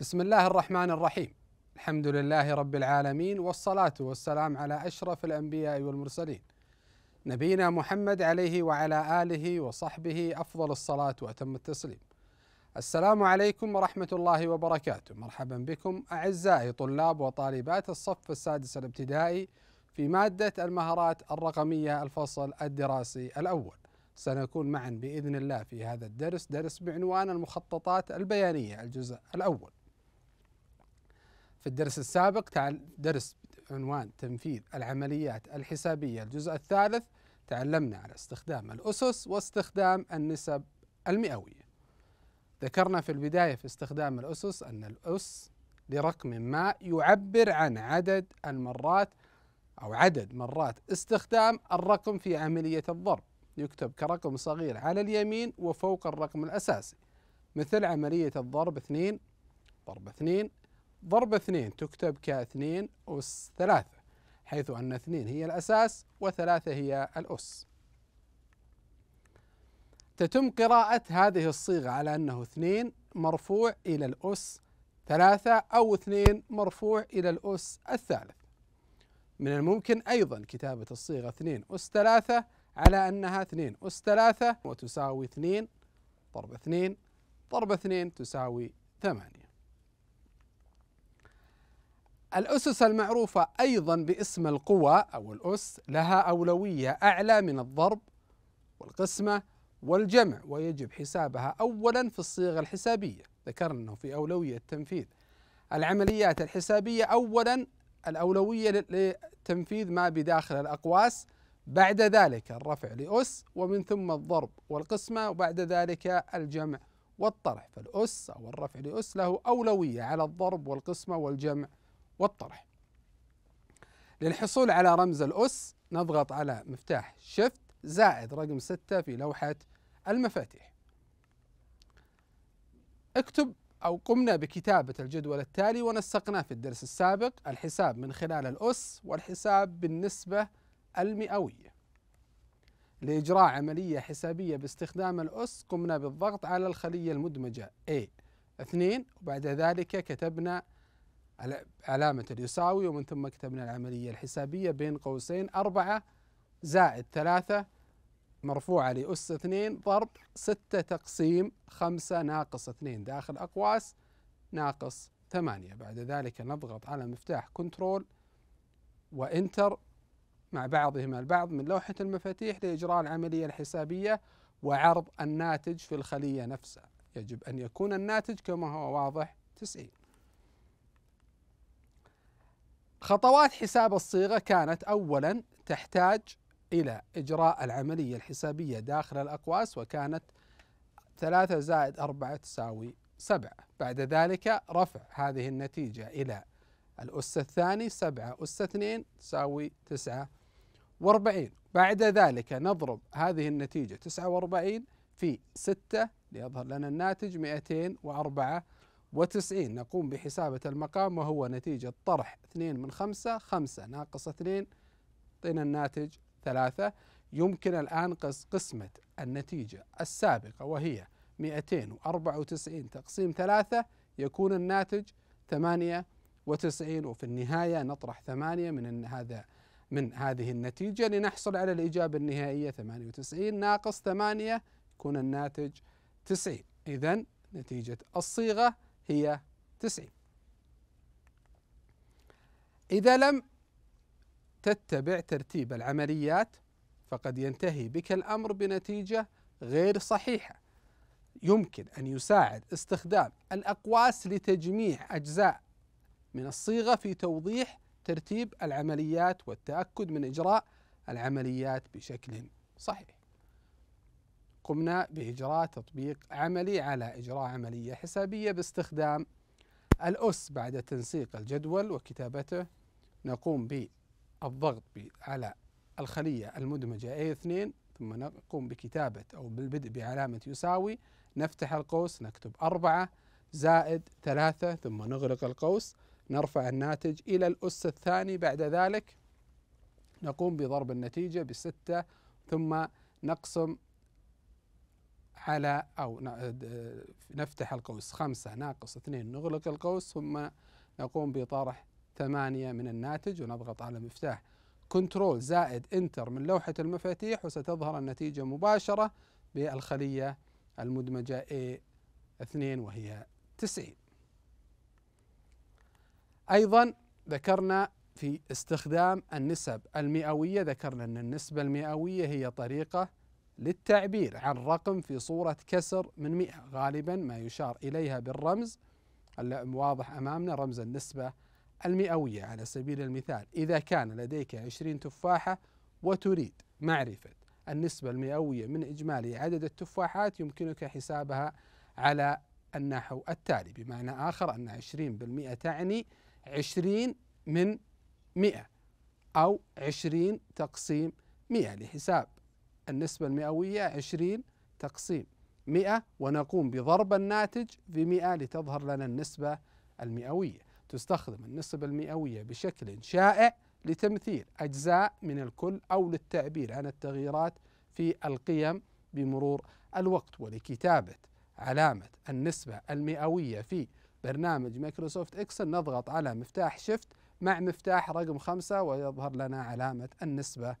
بسم الله الرحمن الرحيم الحمد لله رب العالمين والصلاه والسلام على اشرف الانبياء والمرسلين نبينا محمد عليه وعلى اله وصحبه افضل الصلاه واتم التسليم السلام عليكم ورحمه الله وبركاته مرحبا بكم اعزائي طلاب وطالبات الصف السادس الابتدائي في ماده المهارات الرقميه الفصل الدراسي الاول سنكون معا باذن الله في هذا الدرس درس بعنوان المخططات البيانيه الجزء الاول في الدرس السابق درس عنوان تنفيذ العمليات الحسابية الجزء الثالث تعلمنا على استخدام الأسس واستخدام النسب المئوية ذكرنا في البداية في استخدام الأسس أن الأس لرقم ما يعبر عن عدد المرات أو عدد مرات استخدام الرقم في عملية الضرب يكتب كرقم صغير على اليمين وفوق الرقم الأساسي مثل عملية الضرب 2 ضرب 2 ضرب اثنين تكتب كاثنين أس ثلاثة حيث أن اثنين هي الأساس وثلاثة هي الأس تتم قراءة هذه الصيغة على أنه اثنين مرفوع إلى الأس ثلاثة أو اثنين مرفوع إلى الأس الثالث من الممكن أيضا كتابة الصيغة اثنين أس ثلاثة على أنها اثنين أس ثلاثة وتساوي اثنين ضرب اثنين ضرب اثنين تساوي ثمانية الأسس المعروفة أيضا باسم القوى أو الأس لها أولوية أعلى من الضرب والقسمة والجمع ويجب حسابها أولا في الصيغة الحسابية ذكرنا أنه في أولوية تنفيذ العمليات الحسابية أولا الأولوية لتنفيذ ما بداخل الأقواس بعد ذلك الرفع لأس ومن ثم الضرب والقسمة وبعد ذلك الجمع والطرح فالأس أو الرفع لأس له أولوية على الضرب والقسمة والجمع والطرح للحصول على رمز الأس نضغط على مفتاح شيفت زائد رقم 6 في لوحة المفاتيح اكتب أو قمنا بكتابة الجدول التالي ونسقناه في الدرس السابق الحساب من خلال الأس والحساب بالنسبة المئوية لإجراء عملية حسابية باستخدام الأس قمنا بالضغط على الخلية المدمجة A 2 وبعد ذلك كتبنا علامة اليساوي ومن ثم كتبنا العملية الحسابية بين قوسين أربعة زائد ثلاثة مرفوعة لأس اثنين ضرب ستة تقسيم خمسة ناقص اثنين داخل أقواس ناقص ثمانية بعد ذلك نضغط على مفتاح كنترول وانتر مع بعضهما البعض من لوحة المفاتيح لإجراء العملية الحسابية وعرض الناتج في الخلية نفسها يجب أن يكون الناتج كما هو واضح 90 خطوات حساب الصيغة كانت أولا تحتاج إلى إجراء العملية الحسابية داخل الأقواس وكانت ثلاثة زائد أربعة تساوي سبعة بعد ذلك رفع هذه النتيجة إلى الأس الثاني سبعة أس اثنين تساوي تسعة واربعين بعد ذلك نضرب هذه النتيجة تسعة واربعين في ستة ليظهر لنا الناتج مئتين وأربعة وتسعين نقوم بحسابة المقام وهو نتيجة طرح اثنين من خمسة خمسة ناقص اثنين أعطينا الناتج ثلاثة يمكن الآن قسمة النتيجة السابقة وهي 294 تقسيم ثلاثة يكون الناتج 98 وفي النهاية نطرح ثمانية من هذا من هذه النتيجة لنحصل على الإجابة النهائية 98 ناقص 8 يكون الناتج 90 إذا نتيجة الصيغة هي تسعين إذا لم تتبع ترتيب العمليات فقد ينتهي بك الأمر بنتيجة غير صحيحة يمكن أن يساعد استخدام الأقواس لتجميع أجزاء من الصيغة في توضيح ترتيب العمليات والتأكد من إجراء العمليات بشكل صحيح قمنا بإجراء تطبيق عملي على إجراء عملية حسابية باستخدام الأس بعد تنسيق الجدول وكتابته نقوم بالضغط على الخلية المدمجة A2 ثم نقوم بكتابة أو بالبدء بعلامة يساوي نفتح القوس نكتب أربعة زائد ثلاثة ثم نغلق القوس نرفع الناتج إلى الأس الثاني بعد ذلك نقوم بضرب النتيجة بستة ثم نقسم على أو نفتح القوس خمسة ناقص اثنين نغلق القوس ثم نقوم بطرح ثمانية من الناتج ونضغط على مفتاح كنترول زائد انتر من لوحة المفاتيح وستظهر النتيجة مباشرة بالخلية المدمجة A2 وهي 90 أيضا ذكرنا في استخدام النسب المئوية ذكرنا أن النسبة المئوية هي طريقة للتعبير عن رقم في صورة كسر من 100 غالبا ما يشار إليها بالرمز واضح أمامنا رمز النسبة المئوية على سبيل المثال إذا كان لديك 20 تفاحة وتريد معرفة النسبة المئوية من إجمالي عدد التفاحات يمكنك حسابها على النحو التالي بمعنى آخر أن 20% تعني 20 من 100 أو 20 تقسيم 100 لحساب النسبة المئوية 20 تقسيم 100 ونقوم بضرب الناتج في 100 لتظهر لنا النسبة المئوية تستخدم النسبة المئوية بشكل شائع لتمثيل أجزاء من الكل أو للتعبير عن التغييرات في القيم بمرور الوقت ولكتابة علامة النسبة المئوية في برنامج مايكروسوفت اكسل نضغط على مفتاح شيفت مع مفتاح رقم خمسة ويظهر لنا علامة النسبة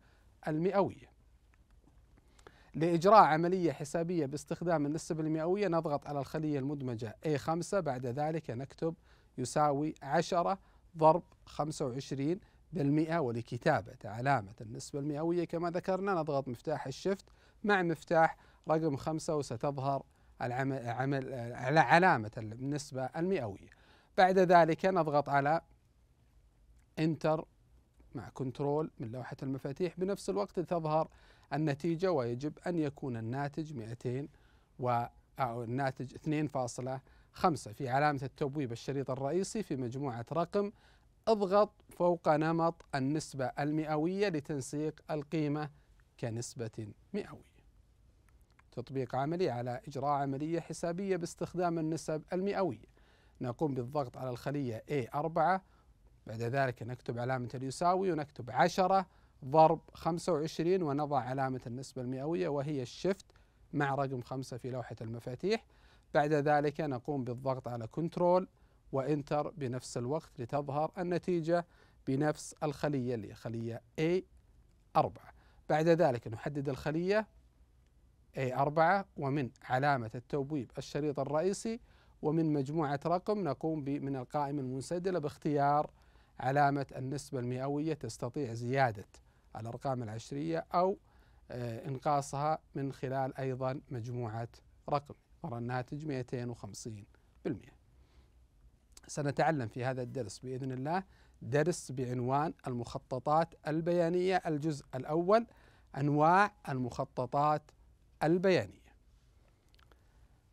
المئوية لإجراء عملية حسابية باستخدام النسب المئوية نضغط على الخلية المدمجة A5 بعد ذلك نكتب يساوي 10 ضرب 25 بالمئة ولكتابة علامة النسبة المئوية كما ذكرنا نضغط مفتاح الشفت مع مفتاح رقم 5 وستظهر العمل عمل علامة النسبة المئوية بعد ذلك نضغط على انتر مع كنترول من لوحة المفاتيح بنفس الوقت تظهر النتيجة ويجب أن يكون الناتج 200 و أو الناتج 2.5 في علامة التبويب الشريط الرئيسي في مجموعة رقم اضغط فوق نمط النسبة المئوية لتنسيق القيمة كنسبة مئوية تطبيق عملي على إجراء عملية حسابية باستخدام النسب المئوية نقوم بالضغط على الخلية A4 بعد ذلك نكتب علامة اليساوي ونكتب 10 ضرب 25 ونضع علامة النسبة المئوية وهي الشفت مع رقم 5 في لوحة المفاتيح بعد ذلك نقوم بالضغط على كنترول وانتر بنفس الوقت لتظهر النتيجة بنفس الخلية اللي خلية A 4 بعد ذلك نحدد الخلية A 4 ومن علامة التبويب الشريط الرئيسي ومن مجموعة رقم نقوم من القائمة المنسدلة باختيار علامة النسبة المئوية تستطيع زيادة الأرقام العشرية أو آه، إنقاصها من خلال أيضا مجموعة رقم نرى الناتج 250% سنتعلم في هذا الدرس بإذن الله درس بعنوان المخططات البيانية الجزء الأول أنواع المخططات البيانية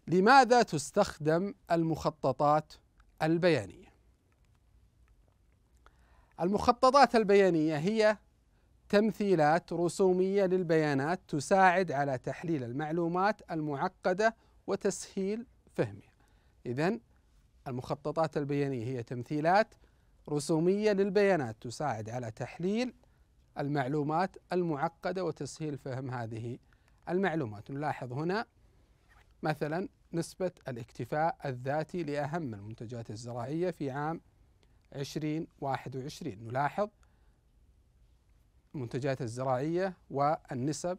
لماذا تستخدم المخططات البيانية؟ المخططات البيانية هي تمثيلات رسوميه للبيانات تساعد على تحليل المعلومات المعقده وتسهيل فهمها. اذا المخططات البيانيه هي تمثيلات رسوميه للبيانات تساعد على تحليل المعلومات المعقده وتسهيل فهم هذه المعلومات. نلاحظ هنا مثلا نسبه الاكتفاء الذاتي لاهم المنتجات الزراعيه في عام 2021 نلاحظ المنتجات الزراعية والنسب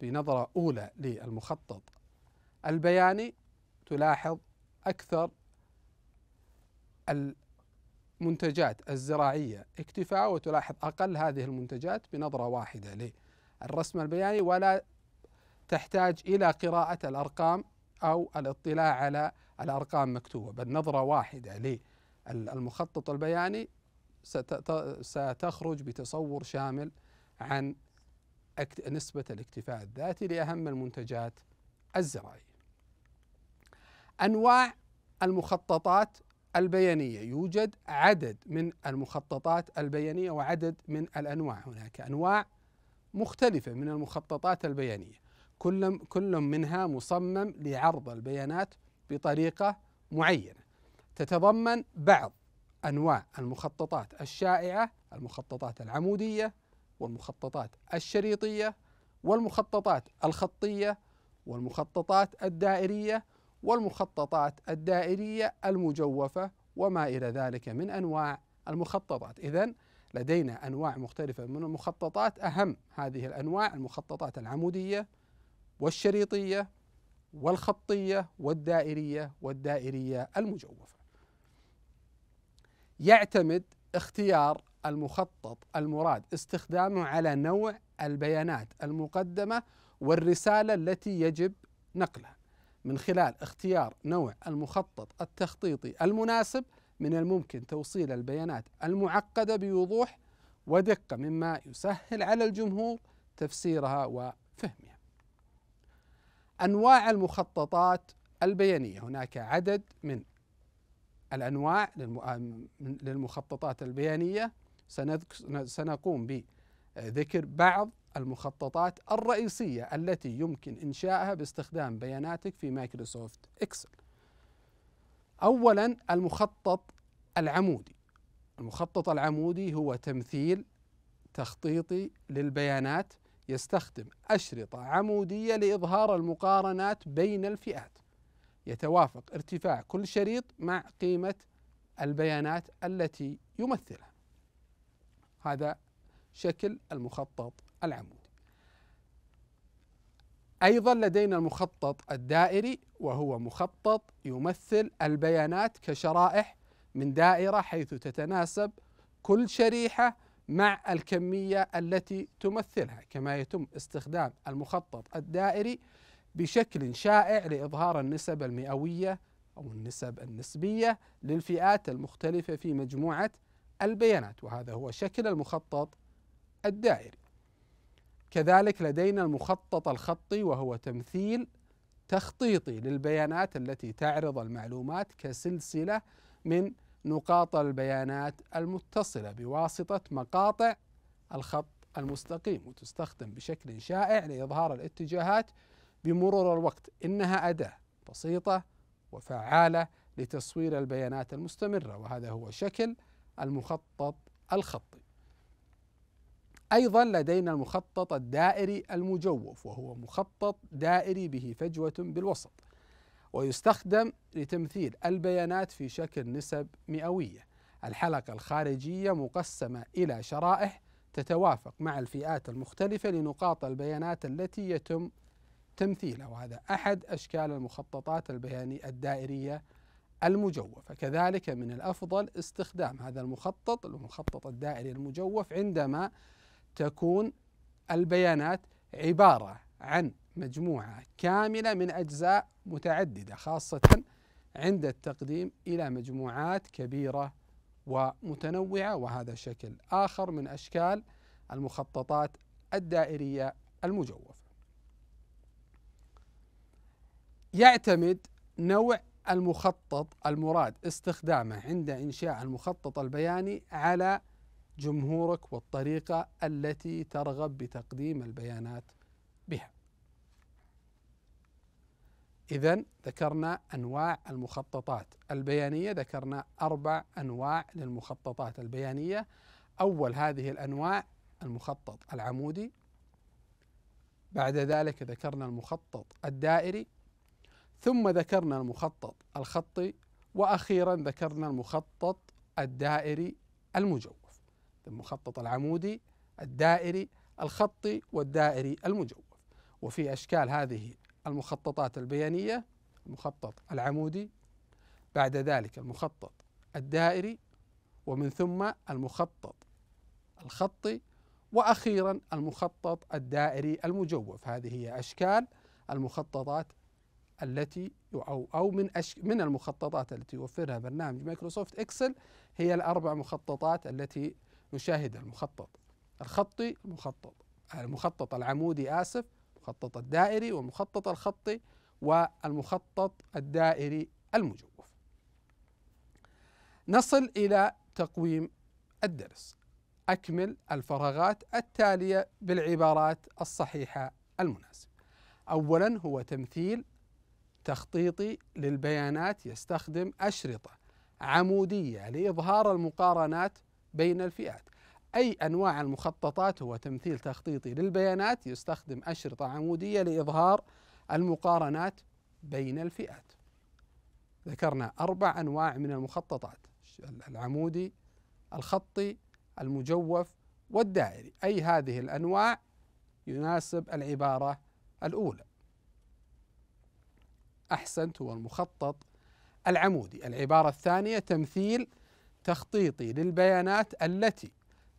بنظرة أولى للمخطط البياني تلاحظ أكثر المنتجات الزراعية اكتفاء وتلاحظ أقل هذه المنتجات بنظرة واحدة للرسم البياني ولا تحتاج إلى قراءة الأرقام أو الاطلاع على الأرقام مكتوبة بل نظرة واحدة للمخطط البياني ستخرج بتصور شامل عن نسبة الاكتفاء الذاتي لأهم المنتجات الزراعية. أنواع المخططات البيانية يوجد عدد من المخططات البيانية وعدد من الأنواع هناك أنواع مختلفة من المخططات البيانية كل كل منها مصمم لعرض البيانات بطريقة معينة تتضمن بعض أنواع المخططات الشائعة المخططات العمودية والمخططات الشريطية والمخططات الخطية والمخططات الدائرية والمخططات الدائرية المجوفة وما إلى ذلك من أنواع المخططات إذا لدينا أنواع مختلفة من المخططات أهم هذه الأنواع المخططات العمودية والشريطية والخطية والدائرية والدائرية المجوفة يعتمد اختيار المخطط المراد استخدامه على نوع البيانات المقدمه والرساله التي يجب نقلها من خلال اختيار نوع المخطط التخطيطي المناسب من الممكن توصيل البيانات المعقده بوضوح ودقه مما يسهل على الجمهور تفسيرها وفهمها. انواع المخططات البيانيه هناك عدد من الانواع للمخططات البيانيه سنقوم بذكر بعض المخططات الرئيسية التي يمكن إنشائها باستخدام بياناتك في مايكروسوفت إكسل أولا المخطط العمودي المخطط العمودي هو تمثيل تخطيطي للبيانات يستخدم أشرطة عمودية لإظهار المقارنات بين الفئات يتوافق ارتفاع كل شريط مع قيمة البيانات التي يمثلها هذا شكل المخطط العمودي ايضا لدينا المخطط الدائري وهو مخطط يمثل البيانات كشرائح من دائره حيث تتناسب كل شريحه مع الكميه التي تمثلها كما يتم استخدام المخطط الدائري بشكل شائع لاظهار النسب المئويه او النسب النسبيه للفئات المختلفه في مجموعه البيانات وهذا هو شكل المخطط الدائري كذلك لدينا المخطط الخطي وهو تمثيل تخطيطي للبيانات التي تعرض المعلومات كسلسله من نقاط البيانات المتصله بواسطه مقاطع الخط المستقيم وتستخدم بشكل شائع لاظهار الاتجاهات بمرور الوقت انها اداه بسيطه وفعاله لتصوير البيانات المستمره وهذا هو شكل المخطط الخطي أيضا لدينا المخطط الدائري المجوف وهو مخطط دائري به فجوة بالوسط ويستخدم لتمثيل البيانات في شكل نسب مئوية الحلقة الخارجية مقسمة إلى شرائح تتوافق مع الفئات المختلفة لنقاط البيانات التي يتم تمثيلها وهذا أحد أشكال المخططات البيانية الدائرية المجوف كذلك من الأفضل استخدام هذا المخطط المخطط الدائري المجوف عندما تكون البيانات عبارة عن مجموعة كاملة من أجزاء متعددة خاصة عند التقديم إلى مجموعات كبيرة ومتنوعة وهذا شكل آخر من أشكال المخططات الدائرية المجوفة. يعتمد نوع المخطط المراد استخدامه عند إنشاء المخطط البياني على جمهورك والطريقة التي ترغب بتقديم البيانات بها. إذا ذكرنا أنواع المخططات البيانية، ذكرنا أربع أنواع للمخططات البيانية. أول هذه الأنواع المخطط العمودي، بعد ذلك ذكرنا المخطط الدائري ثم ذكرنا المخطط الخطي واخيرا ذكرنا المخطط الدائري المجوف المخطط العمودي الدائري الخطي والدائري المجوف وفي اشكال هذه المخططات البيانيه المخطط العمودي بعد ذلك المخطط الدائري ومن ثم المخطط الخطي واخيرا المخطط الدائري المجوف هذه هي اشكال المخططات التي أو أو من أش من المخططات التي يوفرها برنامج مايكروسوفت إكسل هي الأربع مخططات التي نشاهدها المخطط الخطي المخطط المخطط العمودي آسف المخطط الدائري والمخطط الخطي والمخطط الدائري المجوف نصل إلى تقويم الدرس أكمل الفراغات التالية بالعبارات الصحيحة المناسبة أولا هو تمثيل تخطيطي للبيانات يستخدم أشرطة عمودية لإظهار المقارنات بين الفئات أي أنواع المخططات هو تمثيل تخطيطي للبيانات يستخدم أشرطة عمودية لإظهار المقارنات بين الفئات ذكرنا أربع أنواع من المخططات العمودي الخطي المجوف والدائري أي هذه الأنواع يناسب العبارة الأولى احسنت هو المخطط العمودي العباره الثانيه تمثيل تخطيطي للبيانات التي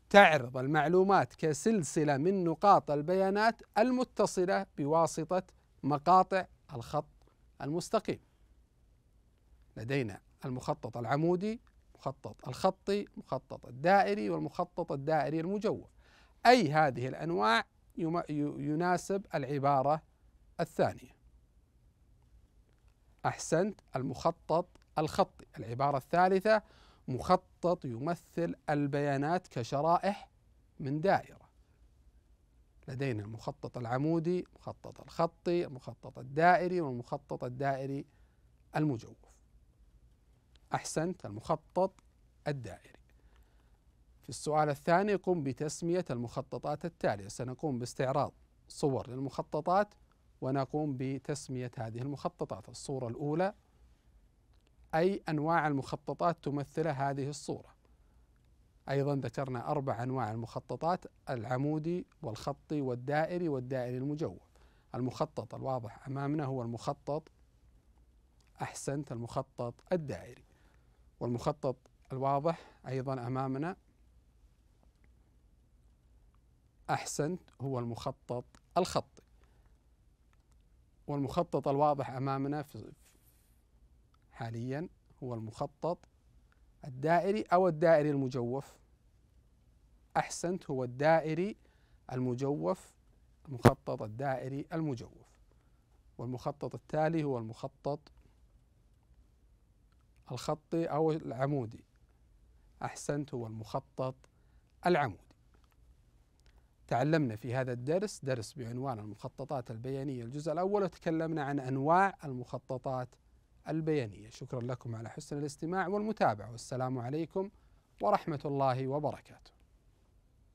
تعرض المعلومات كسلسله من نقاط البيانات المتصله بواسطه مقاطع الخط المستقيم لدينا المخطط العمودي المخطط الخطي المخطط الدائري والمخطط الدائري المجوف أي هذه الأنواع يناسب العبارة الثانية أحسنت المخطط الخطي العبارة الثالثة مخطط يمثل البيانات كشرائح من دائرة لدينا المخطط العمودي المخطط الخطي المخطط الدائري والمخطط الدائري المجوف أحسنت المخطط الدائري في السؤال الثاني قم بتسمية المخططات التالية سنقوم باستعراض صور للمخططات ونقوم بتسمية هذه المخططات الصورة الأولى أي أنواع المخططات تمثلها هذه الصورة أيضا ذكرنا أربع أنواع المخططات العمودي والخطي والدائري والدائري المجوف المخطط الواضح أمامنا هو المخطط أحسنت المخطط الدائري والمخطط الواضح أيضا أمامنا أحسنت هو المخطط الخطي والمخطط الواضح امامنا في حاليا هو المخطط الدائري او الدائري المجوف احسنت هو الدائري المجوف المخطط الدائري المجوف والمخطط التالي هو المخطط الخطي او العمودي احسنت هو المخطط العمودي تعلمنا في هذا الدرس درس بعنوان المخططات البيانية الجزء الأول وتكلمنا عن أنواع المخططات البيانية شكرا لكم على حسن الاستماع والمتابعة والسلام عليكم ورحمة الله وبركاته